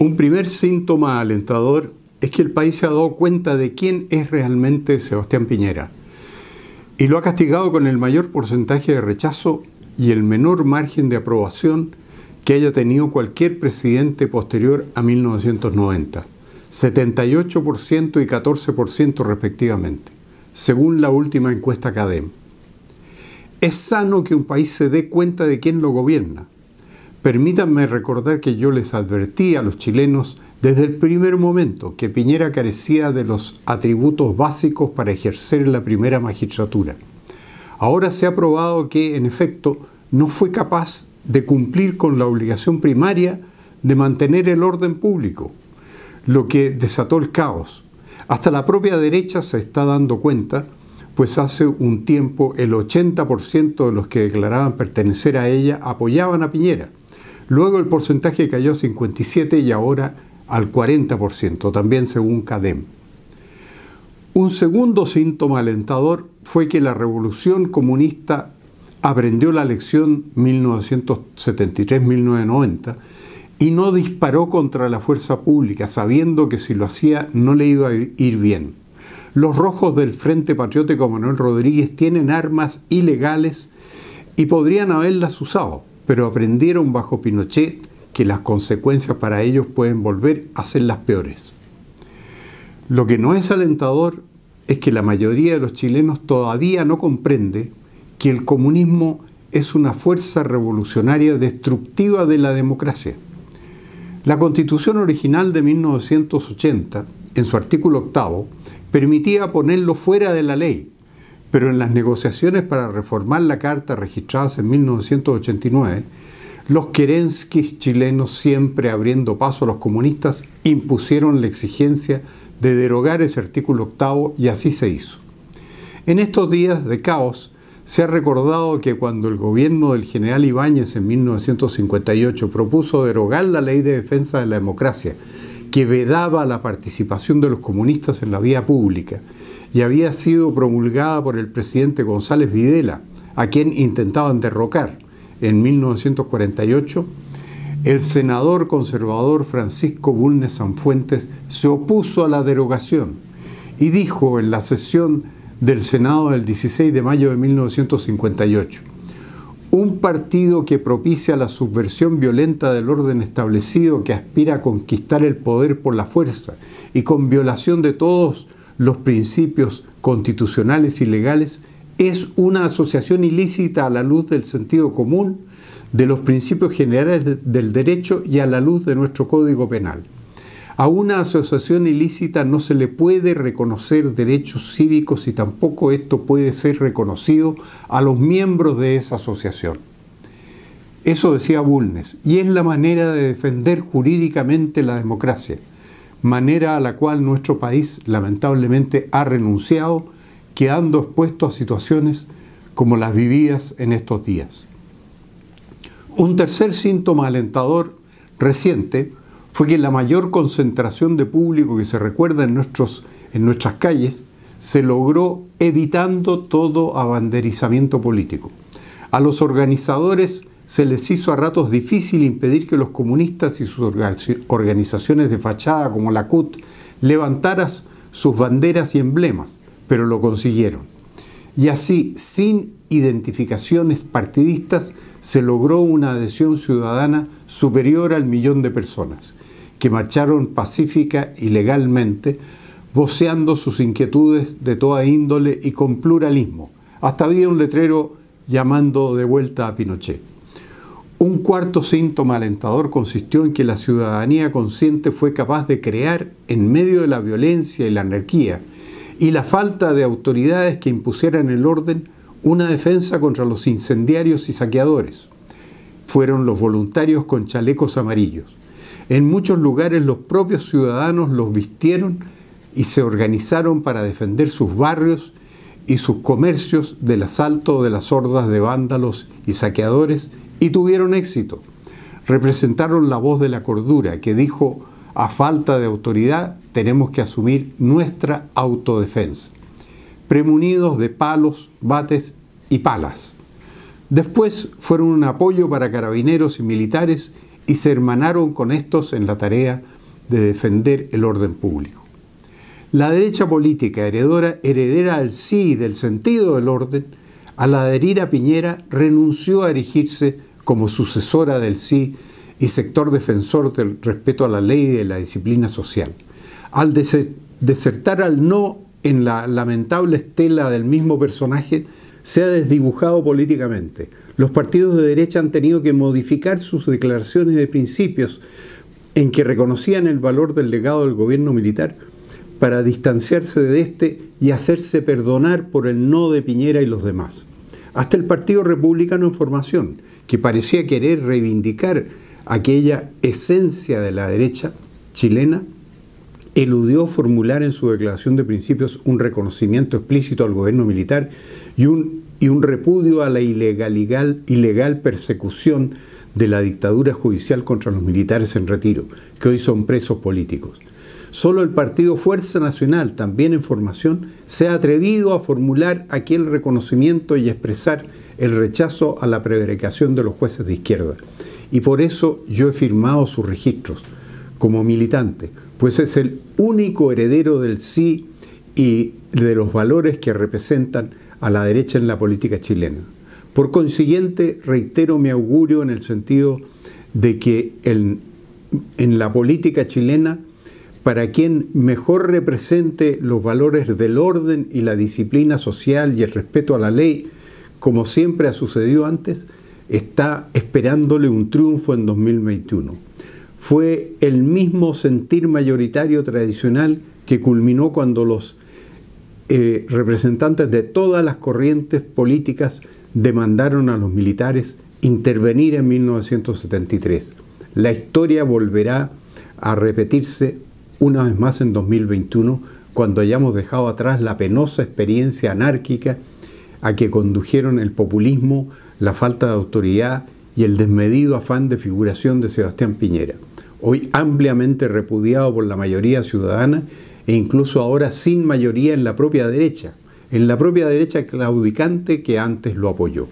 Un primer síntoma alentador es que el país se ha dado cuenta de quién es realmente Sebastián Piñera y lo ha castigado con el mayor porcentaje de rechazo y el menor margen de aprobación que haya tenido cualquier presidente posterior a 1990, 78% y 14% respectivamente, según la última encuesta CADEM. Es sano que un país se dé cuenta de quién lo gobierna Permítanme recordar que yo les advertí a los chilenos desde el primer momento que Piñera carecía de los atributos básicos para ejercer la primera magistratura. Ahora se ha probado que, en efecto, no fue capaz de cumplir con la obligación primaria de mantener el orden público, lo que desató el caos. Hasta la propia derecha se está dando cuenta, pues hace un tiempo el 80% de los que declaraban pertenecer a ella apoyaban a Piñera. Luego el porcentaje cayó a 57 y ahora al 40%, también según CADEM. Un segundo síntoma alentador fue que la revolución comunista aprendió la lección 1973-1990 y no disparó contra la fuerza pública, sabiendo que si lo hacía no le iba a ir bien. Los rojos del Frente Patriótico Manuel Rodríguez tienen armas ilegales y podrían haberlas usado, pero aprendieron bajo Pinochet que las consecuencias para ellos pueden volver a ser las peores. Lo que no es alentador es que la mayoría de los chilenos todavía no comprende que el comunismo es una fuerza revolucionaria destructiva de la democracia. La constitución original de 1980, en su artículo octavo, permitía ponerlo fuera de la ley pero en las negociaciones para reformar la carta registradas en 1989, los kerenskis chilenos, siempre abriendo paso a los comunistas, impusieron la exigencia de derogar ese artículo octavo y así se hizo. En estos días de caos, se ha recordado que cuando el gobierno del general Ibáñez en 1958 propuso derogar la ley de defensa de la democracia, que vedaba la participación de los comunistas en la vía pública, y había sido promulgada por el presidente González Videla, a quien intentaban derrocar en 1948, el senador conservador Francisco Bulnes Sanfuentes se opuso a la derogación y dijo en la sesión del Senado del 16 de mayo de 1958, un partido que propicia la subversión violenta del orden establecido que aspira a conquistar el poder por la fuerza y con violación de todos los principios constitucionales y legales es una asociación ilícita a la luz del sentido común, de los principios generales del derecho y a la luz de nuestro Código Penal. A una asociación ilícita no se le puede reconocer derechos cívicos y tampoco esto puede ser reconocido a los miembros de esa asociación. Eso decía Bulnes, y es la manera de defender jurídicamente la democracia manera a la cual nuestro país lamentablemente ha renunciado, quedando expuesto a situaciones como las vividas en estos días. Un tercer síntoma alentador reciente fue que la mayor concentración de público que se recuerda en, nuestros, en nuestras calles se logró evitando todo abanderizamiento político. A los organizadores se les hizo a ratos difícil impedir que los comunistas y sus organizaciones de fachada como la CUT levantaras sus banderas y emblemas, pero lo consiguieron. Y así, sin identificaciones partidistas, se logró una adhesión ciudadana superior al millón de personas, que marcharon pacífica y legalmente, voceando sus inquietudes de toda índole y con pluralismo. Hasta había un letrero llamando de vuelta a Pinochet. Un cuarto síntoma alentador consistió en que la ciudadanía consciente fue capaz de crear, en medio de la violencia y la anarquía, y la falta de autoridades que impusieran el orden, una defensa contra los incendiarios y saqueadores. Fueron los voluntarios con chalecos amarillos. En muchos lugares los propios ciudadanos los vistieron y se organizaron para defender sus barrios y sus comercios del asalto de las hordas de vándalos y saqueadores y tuvieron éxito. Representaron la voz de la cordura que dijo, a falta de autoridad tenemos que asumir nuestra autodefensa, premunidos de palos, bates y palas. Después fueron un apoyo para carabineros y militares y se hermanaron con estos en la tarea de defender el orden público. La derecha política heredora, heredera al sí del sentido del orden, al adherir a Piñera, renunció a erigirse como sucesora del sí y sector defensor del respeto a la ley y de la disciplina social. Al desertar al no en la lamentable estela del mismo personaje, se ha desdibujado políticamente. Los partidos de derecha han tenido que modificar sus declaraciones de principios en que reconocían el valor del legado del gobierno militar para distanciarse de este y hacerse perdonar por el no de Piñera y los demás. Hasta el Partido Republicano en formación, que parecía querer reivindicar aquella esencia de la derecha chilena, eludió formular en su declaración de principios un reconocimiento explícito al gobierno militar y un, y un repudio a la ilegal, ilegal persecución de la dictadura judicial contra los militares en retiro, que hoy son presos políticos. Solo el partido Fuerza Nacional, también en formación, se ha atrevido a formular aquel reconocimiento y expresar el rechazo a la prevaricación de los jueces de izquierda. Y por eso yo he firmado sus registros como militante, pues es el único heredero del sí y de los valores que representan a la derecha en la política chilena. Por consiguiente, reitero mi augurio en el sentido de que el en la política chilena, para quien mejor represente los valores del orden y la disciplina social y el respeto a la ley, como siempre ha sucedido antes, está esperándole un triunfo en 2021. Fue el mismo sentir mayoritario tradicional que culminó cuando los eh, representantes de todas las corrientes políticas demandaron a los militares intervenir en 1973. La historia volverá a repetirse una vez más en 2021 cuando hayamos dejado atrás la penosa experiencia anárquica a que condujeron el populismo, la falta de autoridad y el desmedido afán de figuración de Sebastián Piñera, hoy ampliamente repudiado por la mayoría ciudadana e incluso ahora sin mayoría en la propia derecha, en la propia derecha claudicante que antes lo apoyó.